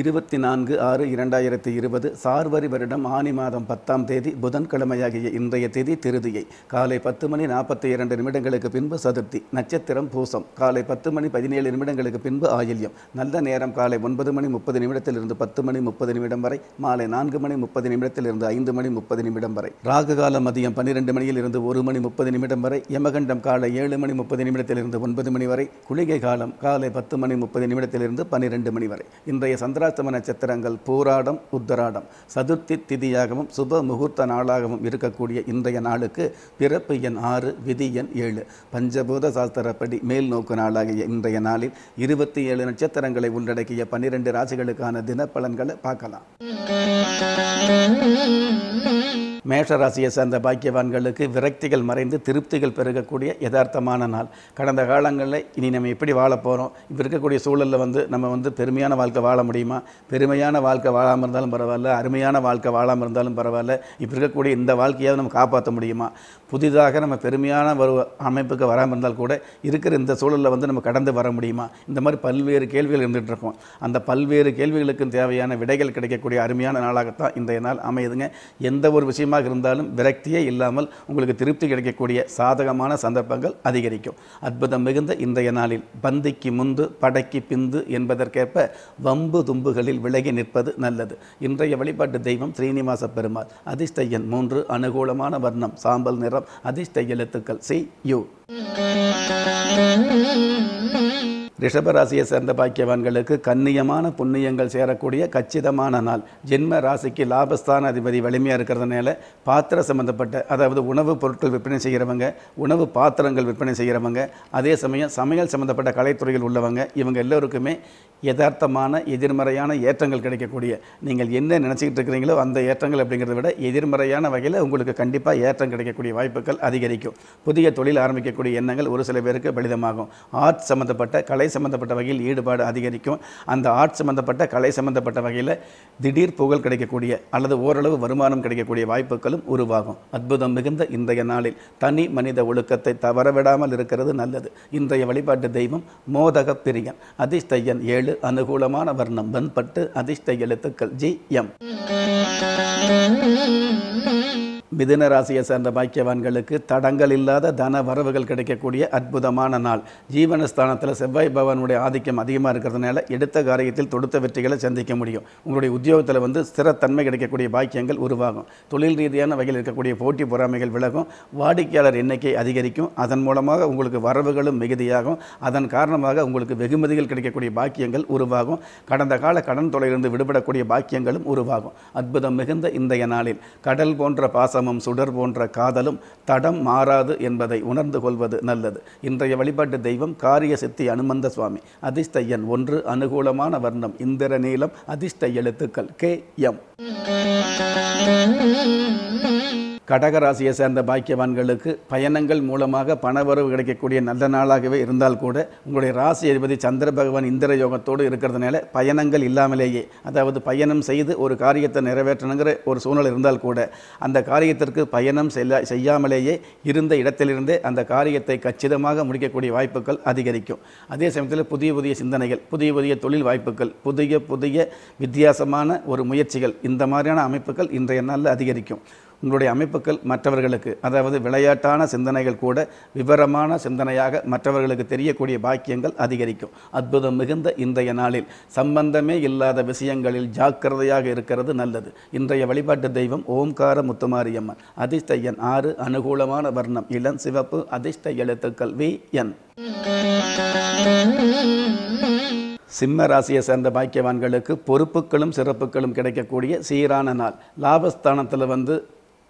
இருபத்தி நான்கு ஆறு இரண்டாயிரத்தி இருபது சார்வரி வருடம் ஆனி மாதம் பத்தாம் தேதி புதன்கிழமையாகிய இன்றைய தேதி திருதியை காலை பத்து மணி நாற்பத்தி இரண்டு நிமிடங்களுக்கு பின்பு சதுர்த்தி நட்சத்திரம் பூசம் காலை பத்து மணி பதினேழு நிமிடங்களுக்கு பின்பு ஆயில்யம் நல்ல நேரம் காலை ஒன்பது மணி முப்பது நிமிடத்திலிருந்து பத்து மணி முப்பது நிமிடம் வரை மாலை நான்கு மணி முப்பது நிமிடத்திலிருந்து ஐந்து மணி முப்பது நிமிடம் வரை ராகு காலம் மதியம் பன்னிரெண்டு இருந்து ஒரு மணி முப்பது நிமிடம் வரை யமகண்டம் காலை ஏழு மணி முப்பது நிமிடத்திலிருந்து ஒன்பது மணி வரை குளிகை காலம் காலை பத்து மணி முப்பது நிமிடத்திலிருந்து பன்னிரண்டு மணி வரை இன்றைய சந்திர உத்ராத்தம நட்சத்திரங்கள் பூராடம் உத்தராடம் சதுர்த்தி திதியாகவும் சுப முகூர்த்த நாளாகவும் இருக்கக்கூடிய இன்றைய நாளுக்கு பிறப்பு எண் ஆறு விதி எண் ஏழு பஞ்சபூத சாஸ்திரப்படி மேல் நோக்கு நாளாகிய இன்றைய நாளில் இருபத்தி ஏழு நட்சத்திரங்களை உள்ளடக்கிய பன்னிரண்டு ராசிகளுக்கான தினப்பலன்களை பார்க்கலாம் மேஷராசியை சார்ந்த பாக்கியவான்களுக்கு விரக்திகள் மறைந்து திருப்திகள் பெருகக்கூடிய யதார்த்தமான நாள் கடந்த காலங்களில் இனி நம்ம எப்படி வாழ போகிறோம் இப்போ இருக்கக்கூடிய சூழலில் வந்து நம்ம வந்து பெருமையான வாழ்க்கை வாழ முடியுமா பெருமையான வாழ்க்கை வாழாமல் இருந்தாலும் பரவாயில்ல அருமையான வாழ்க்கை வாழாமல் இருந்தாலும் பரவாயில்ல இப்போ இருக்கக்கூடிய இந்த வாழ்க்கையாவது நம்ம காப்பாற்ற முடியுமா புதிதாக நம்ம பெருமையான ஒரு அமைப்புக்கு வராமல் இருந்தால் கூட இருக்கிற இந்த சூழலில் வந்து நம்ம கடந்து வர முடியுமா இந்த மாதிரி பல்வேறு கேள்விகள் இருந்துகிட்டு இருக்கோம் அந்த பல்வேறு கேள்விகளுக்கும் தேவையான விடைகள் கிடைக்கக்கூடிய அருமையான நாளாகத்தான் இந்த நாள் அமையுதுங்க எந்த ஒரு விஷயம் சந்தோஷமாக இருந்தாலும் விரக்தியே இல்லாமல் உங்களுக்கு திருப்தி கிடைக்கக்கூடிய சாதகமான சந்தர்ப்பங்கள் அதிகரிக்கும் அற்புதம் மிகுந்த இன்றைய நாளில் பந்திக்கு முந்து படைக்கு பிந்து என்பதற்கேற்ப வம்பு தும்புகளில் விலகி நிற்பது நல்லது இன்றைய வழிபாட்டு தெய்வம் ஸ்ரீனிவாச பெருமாள் அதிர்ஷ்ட மூன்று அனுகூலமான வர்ணம் சாம்பல் நிறம் அதிர்ஷ்ட எழுத்துக்கள் சி யூ ரிஷபராசியை சேர்ந்த பாக்கியவான்களுக்கு கண்ணியமான புண்ணியங்கள் சேரக்கூடிய கச்சிதமான நாள் ஜென்ம ராசிக்கு லாபஸ்தான அதிபதி வலிமையாக இருக்கிறதுனால பாத்திர சம்மந்தப்பட்ட அதாவது உணவுப் பொருட்கள் விற்பனை செய்கிறவங்க உணவு பாத்திரங்கள் விற்பனை செய்கிறவங்க அதே சமயம் சமையல் சம்மந்தப்பட்ட கலைத்துறையில் உள்ளவங்க இவங்க எல்லோருக்குமே யதார்த்தமான எதிர்மறையான ஏற்றங்கள் கிடைக்கக்கூடிய நீங்கள் என்ன நினச்சிக்கிட்டு இருக்கிறீங்களோ அந்த ஏற்றங்கள் அப்படிங்கிறத விட எதிர்மறையான வகையில் உங்களுக்கு கண்டிப்பாக ஏற்றம் கிடைக்கக்கூடிய வாய்ப்புகள் அதிகரிக்கும் புதிய தொழில் ஆரம்பிக்கக்கூடிய எண்ணங்கள் ஒரு சில பேருக்கு பலிதமாகும் ஆர்ட் சம்மந்தப்பட்ட கலை சம்பந்தப்பட்ட வகையில் ஈடுபாடு அதிகரிக்கும் அந்த ஆர்ட் சம்மந்தப்பட்ட கலை சம்மந்தப்பட்ட வகையில் திடீர் புகழ் கிடைக்கக்கூடிய அல்லது ஓரளவு வருமானம் கிடைக்கக்கூடிய வாய்ப்புகளும் உருவாகும் அற்புதம் மிகுந்த இன்றைய நாளில் தனி மனித ஒழுக்கத்தை தவறவிடாமல் இருக்கிறது நல்லது இன்றைய வழிபாட்டு தெய்வம் மோதக பிரியன் அதிர்ஷ்டையன் ஏழு அனுகூலமான வர்ணம் வெண்பட்டு அதிர்ஷ்ட எழுத்துக்கள் ஜி எம் மிதுன ராசியை சேர்ந்த பாக்கியவான்களுக்கு தடங்கள் இல்லாத தன வரவுகள் கிடைக்கக்கூடிய அற்புதமான நாள் ஜீவனஸ்தானத்தில் செவ்வாய் பகவானுடைய ஆதிக்கம் அதிகமாக இருக்கிறதுனால எடுத்த காரியத்தில் தொடுத்த வெற்றிகளை சந்திக்க முடியும் உங்களுடைய உத்தியோகத்தில் வந்து ஸ்திரத்தன்மை கிடைக்கக்கூடிய பாக்கியங்கள் உருவாகும் தொழில் ரீதியான வகையில் இருக்கக்கூடிய போட்டி பொறாமைகள் விலகும் வாடிக்கையாளர் எண்ணிக்கை அதிகரிக்கும் அதன் மூலமாக உங்களுக்கு வரவுகளும் மிகுதியாகும் அதன் காரணமாக உங்களுக்கு வெகுமதிகள் கிடைக்கக்கூடிய பாக்கியங்கள் உருவாகும் கடந்த கால கடன் தொலையிலிருந்து விடுபடக்கூடிய பாக்கியங்களும் உருவாகும் அற்புதம் மிகுந்த இந்தைய நாளில் கடல் போன்ற பாசம் தமம் சுடர் போன்ற காதலும் தடம் மாறாது என்பதை உணர்ந்து கொள்வது நல்லது இன்றைய வழிபாட்டு தெய்வம் காரிய சித்தி அனுமந்த சுவாமி அதிர்ஷ்ட எண் ஒன்று அனுகூலமான வர்ணம் இந்திர நீளம் அதிர்ஷ்ட எழுத்துக்கள் கே எம் கடகராசியை சேர்ந்த பாக்கியவான்களுக்கு பயணங்கள் மூலமாக பணவரவு கிடைக்கக்கூடிய நல்ல நாளாகவே இருந்தால் கூட உங்களுடைய ராசி அதிபதி சந்திர பகவான் இந்திர யோகத்தோடு இருக்கிறதுனால பயணங்கள் இல்லாமலேயே அதாவது பயணம் செய்து ஒரு காரியத்தை நிறைவேற்றணுங்கிற ஒரு சூழ்நிலை இருந்தால் கூட அந்த காரியத்திற்கு பயணம் செல்ல செய்யாமலேயே இருந்த இடத்திலிருந்தே அந்த காரியத்தை கச்சிதமாக முடிக்கக்கூடிய வாய்ப்புகள் அதிகரிக்கும் அதே சமயத்தில் புதிய புதிய சிந்தனைகள் புதிய புதிய தொழில் வாய்ப்புகள் புதிய புதிய வித்தியாசமான ஒரு முயற்சிகள் இந்த மாதிரியான அமைப்புகள் இன்றைய நாளில் அதிகரிக்கும் உங்களுடைய அமைப்புகள் மற்றவர்களுக்கு அதாவது விளையாட்டான சிந்தனைகள் கூட விவரமான சிந்தனையாக மற்றவர்களுக்கு தெரியக்கூடிய பாக்கியங்கள் அதிகரிக்கும் அற்புதம் மிகுந்த இன்றைய நாளில் சம்பந்தமே இல்லாத விஷயங்களில் ஜாக்கிரதையாக இருக்கிறது நல்லது இன்றைய வழிபாட்டு தெய்வம் ஓம்கார முத்துமாரியம்மன் அதிர்ஷ்ட எண் ஆறு அனுகூலமான வர்ணம் இளம் சிவப்பு அதிர்ஷ்ட எழுத்துக்கள் வி என் சிம்ம ராசியை சேர்ந்த பாக்கியவான்களுக்கு பொறுப்புகளும் சிறப்புகளும் கிடைக்கக்கூடிய சீரான நாள் லாபஸ்தானத்தில் வந்து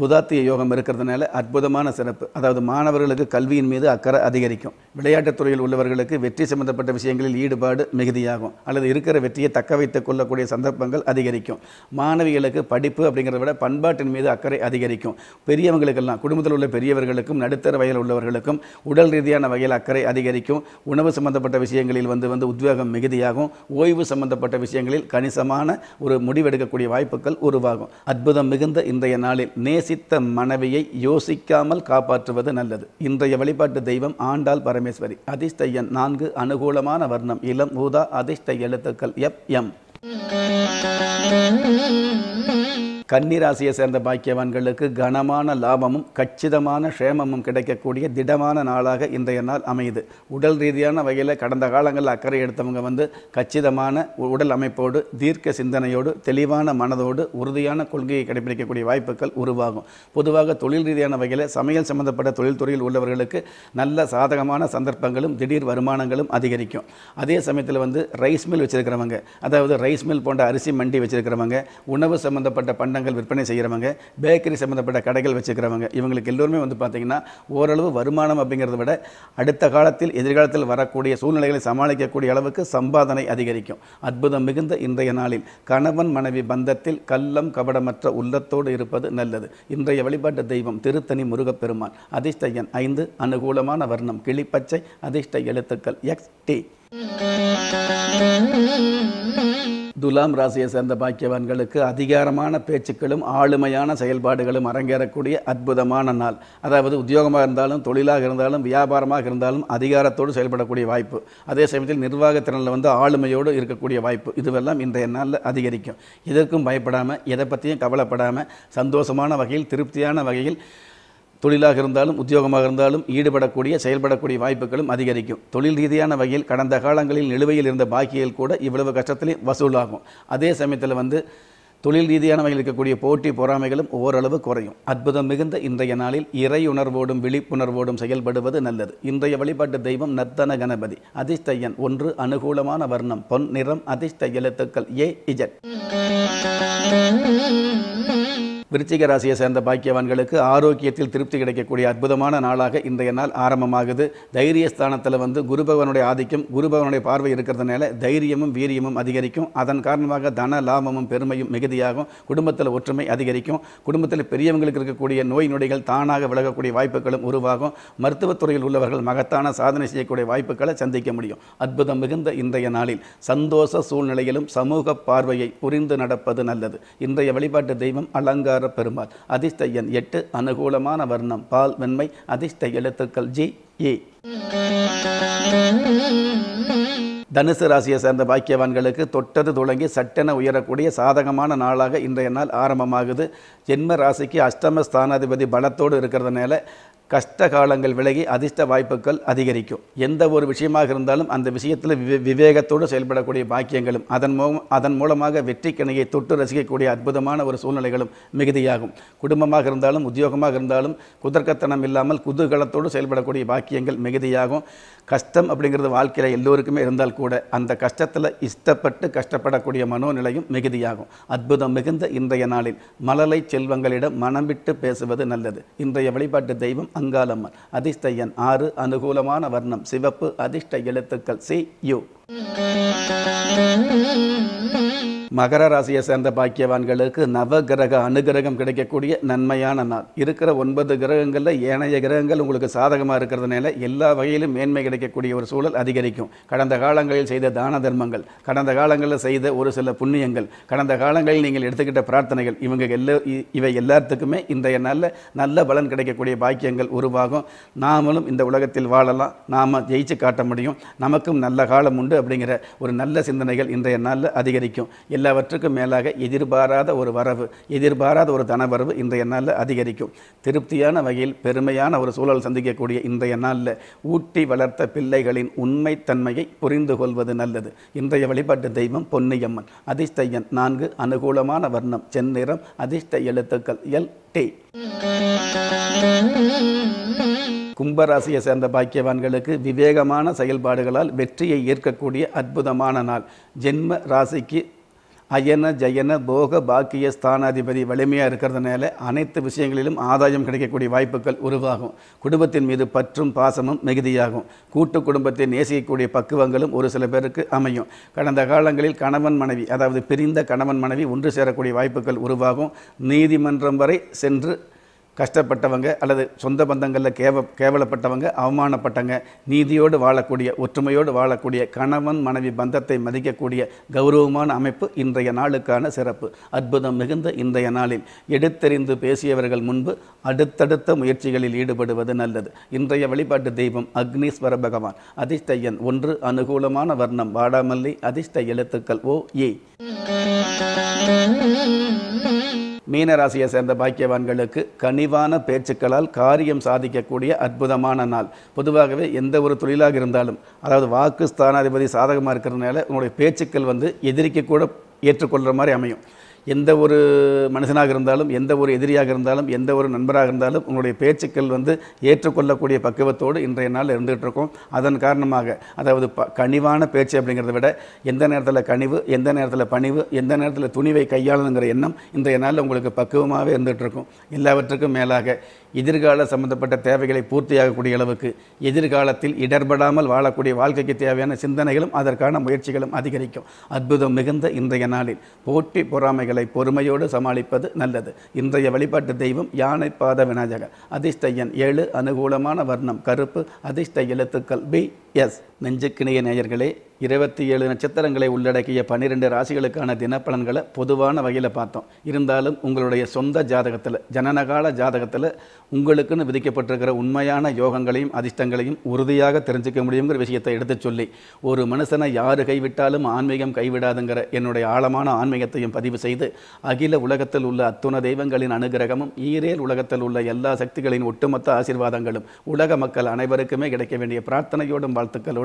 புதாத்திய யோகம் இருக்கிறதுனால அற்புதமான சிறப்பு அதாவது மாணவர்களுக்கு கல்வியின் மீது அக்கறை அதிகரிக்கும் விளையாட்டுத் துறையில் உள்ளவர்களுக்கு வெற்றி சம்பந்தப்பட்ட விஷயங்களில் ஈடுபாடு மிகுதியாகும் அல்லது இருக்கிற வெற்றியை தக்க வைத்துக் கொள்ளக்கூடிய சந்தர்ப்பங்கள் அதிகரிக்கும் மாணவிகளுக்கு படிப்பு அப்படிங்கிறத விட பண்பாட்டின் மீது அக்கறை அதிகரிக்கும் பெரியவங்களுக்கெல்லாம் குடும்பத்தில் உள்ள பெரியவர்களுக்கும் நடுத்தர வகையில் உள்ளவர்களுக்கும் உடல் ரீதியான வகையில் அக்கறை அதிகரிக்கும் உணவு சம்பந்தப்பட்ட விஷயங்களில் வந்து வந்து உத்வேகம் மிகுதியாகும் ஓய்வு சம்பந்தப்பட்ட விஷயங்களில் கணிசமான ஒரு முடிவெடுக்கக்கூடிய வாய்ப்புகள் உருவாகும் அற்புதம் மிகுந்த இன்றைய நாளில் நேச நேசித்த மனைவியை யோசிக்காமல் காப்பாற்றுவது நல்லது இன்றைய வழிபாட்டு தெய்வம் ஆண்டாள் பரமேஸ்வரி அதிர்ஷ்ட எண் நான்கு அனுகூலமான வர்ணம் இளம் ஊதா அதிர்ஷ்ட எழுத்துக்கள் எப் எம் கன்னிராசியை சேர்ந்த பாக்கியவான்களுக்கு கனமான லாபமும் கச்சிதமான க்ஷேமமும் கிடைக்கக்கூடிய திடமான நாளாக இன்றைய நாள் அமையுது உடல் ரீதியான வகையில் கடந்த காலங்களில் அக்கறை எடுத்தவங்க வந்து கச்சிதமான உடல் அமைப்போடு தீர்க்க சிந்தனையோடு தெளிவான மனதோடு உறுதியான கொள்கையை கடைபிடிக்கக்கூடிய வாய்ப்புகள் உருவாகும் பொதுவாக தொழில் ரீதியான வகையில் சமையல் சம்பந்தப்பட்ட தொழில்துறையில் உள்ளவர்களுக்கு நல்ல சாதகமான சந்தர்ப்பங்களும் திடீர் வருமானங்களும் அதிகரிக்கும் அதே சமயத்தில் வந்து ரைஸ் மில் வச்சிருக்கிறவங்க அதாவது ரைஸ் மில் போன்ற அரிசி மண்டி வச்சிருக்கிறவங்க உணவு சம்மந்தப்பட்ட பண்ண பண்டங்கள் விற்பனை செய்கிறவங்க பேக்கரி சம்மந்தப்பட்ட கடைகள் வச்சுக்கிறவங்க இவங்களுக்கு எல்லோருமே வந்து பார்த்திங்கன்னா ஓரளவு வருமானம் அப்படிங்கிறத விட அடுத்த காலத்தில் எதிர்காலத்தில் வரக்கூடிய சூழ்நிலைகளை சமாளிக்கக்கூடிய அளவுக்கு சம்பாதனை அதிகரிக்கும் அற்புதம் மிகுந்த இன்றைய நாளில் கணவன் மனைவி பந்தத்தில் கள்ளம் கபடமற்ற உள்ளத்தோடு இருப்பது நல்லது இன்றைய வழிபாட்டு தெய்வம் திருத்தணி முருகப்பெருமான் அதிர்ஷ்ட எண் ஐந்து அனுகூலமான வர்ணம் கிளிப்பச்சை அதிர்ஷ்ட எழுத்துக்கள் எக்ஸ் டி துலாம் ராசியை சேர்ந்த பாக்கியவான்களுக்கு அதிகாரமான பேச்சுக்களும் ஆளுமையான செயல்பாடுகளும் அரங்கேறக்கூடிய அற்புதமான நாள் அதாவது உத்தியோகமாக இருந்தாலும் தொழிலாக இருந்தாலும் வியாபாரமாக இருந்தாலும் அதிகாரத்தோடு செயல்படக்கூடிய வாய்ப்பு அதே சமயத்தில் நிர்வாகத்திறனில் வந்து ஆளுமையோடு இருக்கக்கூடிய வாய்ப்பு இதுவெல்லாம் இன்றைய நாளில் அதிகரிக்கும் இதற்கும் பயப்படாமல் எதை பற்றியும் கவலைப்படாமல் சந்தோஷமான வகையில் திருப்தியான வகையில் தொழிலாக இருந்தாலும் உத்தியோகமாக இருந்தாலும் ஈடுபடக்கூடிய செயல்படக்கூடிய வாய்ப்புகளும் அதிகரிக்கும் தொழில் ரீதியான வகையில் கடந்த காலங்களில் நிலுவையில் இருந்த பாக்கியில் கூட இவ்வளவு கஷ்டத்திலே வசூலாகும் அதே சமயத்தில் வந்து தொழில் ரீதியான வகையில் இருக்கக்கூடிய போட்டி பொறாமைகளும் ஓரளவு குறையும் அற்புதம் மிகுந்த இன்றைய நாளில் இறை உணர்வோடும் விழிப்புணர்வோடும் செயல்படுவது நல்லது இன்றைய வழிபாட்டு தெய்வம் நர்த்தன கணபதி அதிர்ஷ்டையன் ஒன்று அனுகூலமான வர்ணம் பொன் நிறம் அதிர்ஷ்ட எழுத்துக்கள் ஏ இஜட் விருச்சிக ராசியை சேர்ந்த பாக்கியவான்களுக்கு ஆரோக்கியத்தில் திருப்தி கிடைக்கக்கூடிய அற்புதமான நாளாக இன்றைய நாள் ஆரம்பமாகுது தைரிய ஸ்தானத்தில் வந்து குருபகவனுடைய ஆதிக்கம் குருபகவனுடைய பார்வை இருக்கிறதுனால தைரியமும் வீரியமும் அதிகரிக்கும் அதன் காரணமாக தன லாபமும் பெருமையும் மிகுதியாகும் குடும்பத்தில் ஒற்றுமை அதிகரிக்கும் குடும்பத்தில் பெரியவங்களுக்கு இருக்கக்கூடிய நோய் நொடிகள் தானாக விலகக்கூடிய வாய்ப்புகளும் உருவாகும் மருத்துவத்துறையில் உள்ளவர்கள் மகத்தான சாதனை செய்யக்கூடிய வாய்ப்புகளை சந்திக்க முடியும் அற்புதம் மிகுந்த இன்றைய நாளில் சந்தோஷ சூழ்நிலையிலும் சமூக பார்வையை புரிந்து நடப்பது நல்லது இன்றைய வழிபாட்டு தெய்வம் அலங்கார பெருமாள் அதிர்ஷ்ட எண் எட்டு அனுகூலமான வர்ணம் பால் வெண்மை அதிர்ஷ்ட எழுத்துக்கள் ஜி ஏ தனுசு ராசியை சேர்ந்த பாக்கியவான்களுக்கு தொட்டது தொடங்கி சட்டென உயரக்கூடிய சாதகமான நாளாக இன்றைய நாள் ஆரம்பமாகுது ஜென்ம ராசிக்கு அஷ்டம ஸ்தானாதிபதி பலத்தோடு இருக்கிறதுனால கஷ்ட காலங்கள் விலகி அதிர்ஷ்ட வாய்ப்புகள் அதிகரிக்கும் எந்த ஒரு விஷயமாக இருந்தாலும் அந்த விஷயத்தில் விவே விவேகத்தோடு செயல்படக்கூடிய பாக்கியங்களும் அதன் மூ அதன் மூலமாக வெற்றி கிணையை தொட்டு ரசிக்கக்கூடிய அற்புதமான ஒரு சூழ்நிலைகளும் மிகுதியாகும் குடும்பமாக இருந்தாலும் உத்தியோகமாக இருந்தாலும் குதர்க்கத்தனம் இல்லாமல் குதூகலத்தோடு செயல்படக்கூடிய பாக்கியங்கள் மிகுதியாகும் கஷ்டம் அப்படிங்கிறது வாழ்க்கையில் எல்லோருக்குமே இருந்தால் கூட அந்த கஷ்டத்தில் இஷ்டப்பட்டு கஷ்டப்படக்கூடிய மனோநிலையும் மிகுதியாகும் அற்புதம் மிகுந்த இன்றைய நாளில் மலலை செல்வங்களிடம் மனம் விட்டு பேசுவது நல்லது இன்றைய வழிபாட்டு தெய்வம் அங்காளம்மன் அதிர்ஷ்ட எண் ஆறு அனுகூலமான வர்ணம் சிவப்பு அதிர்ஷ்ட எழுத்துக்கள் சி யு மகர ராசியை சேர்ந்த பாக்கியவான்களுக்கு நவ கிரக அனுகிரகம் கிடைக்கக்கூடிய நன்மையான நாள் இருக்கிற ஒன்பது கிரகங்களில் ஏனைய கிரகங்கள் உங்களுக்கு சாதகமாக இருக்கிறதுனால எல்லா வகையிலும் மேன்மை கிடைக்கக்கூடிய ஒரு சூழல் அதிகரிக்கும் கடந்த காலங்களில் செய்த தான தர்மங்கள் கடந்த காலங்களில் செய்த ஒரு சில புண்ணியங்கள் கடந்த காலங்களில் நீங்கள் எடுத்துக்கிட்ட பிரார்த்தனைகள் இவங்க எல்லா இவை எல்லாத்துக்குமே இன்றைய நாளில் நல்ல பலன் கிடைக்கக்கூடிய பாக்கியங்கள் உருவாகும் நாமளும் இந்த உலகத்தில் வாழலாம் நாம் ஜெயிச்சு காட்ட முடியும் நமக்கும் நல்ல காலம் உண்டு அப்படிங்கிற ஒரு நல்ல சிந்தனைகள் இன்றைய நாளில் அதிகரிக்கும் எல்லாவற்றுக்கும் மேலாக எதிர்பாராத ஒரு வரவு எதிர்பாராத ஒரு தனவரவு இன்றைய நாளில் அதிகரிக்கும் திருப்தியான வகையில் பெருமையான ஒரு சூழல் சந்திக்கக்கூடிய இன்றைய நாளில் ஊட்டி வளர்த்த பிள்ளைகளின் உண்மைத்தன்மையை புரிந்து கொள்வது நல்லது இன்றைய வழிபாட்டு தெய்வம் பொன்னியம்மன் அதிர்ஷ்டையன் நான்கு அனுகூலமான வர்ணம் செந்நிறம் அதிர்ஷ்ட எழுத்துக்கள் எல் டி கும்பராசியை சேர்ந்த பாக்கியவான்களுக்கு விவேகமான செயல்பாடுகளால் வெற்றியை ஏற்கக்கூடிய அற்புதமான நாள் ஜென்ம ராசிக்கு அயன ஜயன போக பாக்கிய ஸ்தானாதிபதி வலிமையாக இருக்கிறதுனால அனைத்து விஷயங்களிலும் ஆதாயம் கிடைக்கக்கூடிய வாய்ப்புகள் உருவாகும் குடும்பத்தின் மீது பற்றும் பாசமும் மிகுதியாகும் கூட்டு குடும்பத்தை நேசிக்கக்கூடிய பக்குவங்களும் ஒரு சில பேருக்கு அமையும் கடந்த காலங்களில் கணவன் மனைவி அதாவது பிரிந்த கணவன் மனைவி ஒன்று சேரக்கூடிய வாய்ப்புகள் உருவாகும் நீதிமன்றம் வரை சென்று கஷ்டப்பட்டவங்க அல்லது சொந்த பந்தங்களில் கேவ கேவலப்பட்டவங்க அவமானப்பட்டவங்க நீதியோடு வாழக்கூடிய ஒற்றுமையோடு வாழக்கூடிய கணவன் மனைவி பந்தத்தை மதிக்கக்கூடிய கௌரவமான அமைப்பு இன்றைய நாளுக்கான சிறப்பு அற்புதம் மிகுந்த இன்றைய நாளில் எடுத்தெறிந்து பேசியவர்கள் முன்பு அடுத்தடுத்த முயற்சிகளில் ஈடுபடுவது நல்லது இன்றைய வழிபாட்டு தெய்வம் அக்னீஸ்வர பகவான் அதிர்ஷ்ட ஒன்று அனுகூலமான வர்ணம் வாடாமல்லி அதிர்ஷ்ட எழுத்துக்கள் ஓ ஏ மீனராசியை சேர்ந்த பாக்கியவான்களுக்கு கனிவான பேச்சுக்களால் காரியம் சாதிக்கக்கூடிய அற்புதமான நாள் பொதுவாகவே எந்த ஒரு தொழிலாக இருந்தாலும் அதாவது வாக்கு ஸ்தானாதிபதி சாதகமாக இருக்கிறதுனால உங்களுடைய பேச்சுக்கள் வந்து எதிரிக்க கூட ஏற்றுக்கொள்கிற மாதிரி அமையும் எந்த ஒரு மனுஷனாக இருந்தாலும் எந்த ஒரு எதிரியாக இருந்தாலும் எந்த ஒரு நண்பராக இருந்தாலும் உங்களுடைய பேச்சுக்கள் வந்து ஏற்றுக்கொள்ளக்கூடிய பக்குவத்தோடு இன்றைய நாள் இருந்துகிட்டு இருக்கோம் அதன் காரணமாக அதாவது ப கனிவான பேச்சு அப்படிங்கிறத விட எந்த நேரத்தில் கனிவு எந்த நேரத்தில் பணிவு எந்த நேரத்தில் துணிவை கையாளணுங்கிற எண்ணம் இன்றைய நாளில் உங்களுக்கு பக்குவமாகவே இருந்துகிட்டு இருக்கும் எல்லாவற்றுக்கும் மேலாக எதிர்கால சம்பந்தப்பட்ட தேவைகளை பூர்த்தியாகக்கூடிய அளவுக்கு எதிர்காலத்தில் இடர்படாமல் வாழக்கூடிய வாழ்க்கைக்கு தேவையான சிந்தனைகளும் அதற்கான முயற்சிகளும் அதிகரிக்கும் அற்புதம் மிகுந்த இன்றைய நாளில் போட்டி பொறாமைகளை பொறுமையோடு சமாளிப்பது நல்லது இன்றைய வழிபாட்டு தெய்வம் யானை பாத விநாயகர் அதிர்ஷ்ட எண் ஏழு அனுகூலமான வர்ணம் கருப்பு அதிர்ஷ்ட எழுத்துக்கள் பி எஸ் நெஞ்சுக்கிணைய நேயர்களே இருபத்தி ஏழு நட்சத்திரங்களை உள்ளடக்கிய பன்னிரெண்டு ராசிகளுக்கான தினப்பலன்களை பொதுவான வகையில் பார்த்தோம் இருந்தாலும் உங்களுடைய சொந்த ஜாதகத்தில் ஜனனகால ஜாதகத்தில் உங்களுக்குன்னு விதிக்கப்பட்டிருக்கிற உண்மையான யோகங்களையும் அதிர்ஷ்டங்களையும் உறுதியாக தெரிஞ்சுக்க முடியுங்கிற விஷயத்தை எடுத்து சொல்லி ஒரு மனுஷனை யார் கைவிட்டாலும் ஆன்மீகம் கைவிடாதுங்கிற என்னுடைய ஆழமான ஆன்மீகத்தையும் பதிவு செய்து அகில உலகத்தில் உள்ள அத்துண தெய்வங்களின் அனுகிரகமும் ஈரேல் உலகத்தில் உள்ள எல்லா சக்திகளின் ஒட்டுமொத்த ஆசீர்வாதங்களும் உலக மக்கள் அனைவருக்குமே கிடைக்க வேண்டிய பிரார்த்தனையோடும் வாழ்த்துக்களோடும்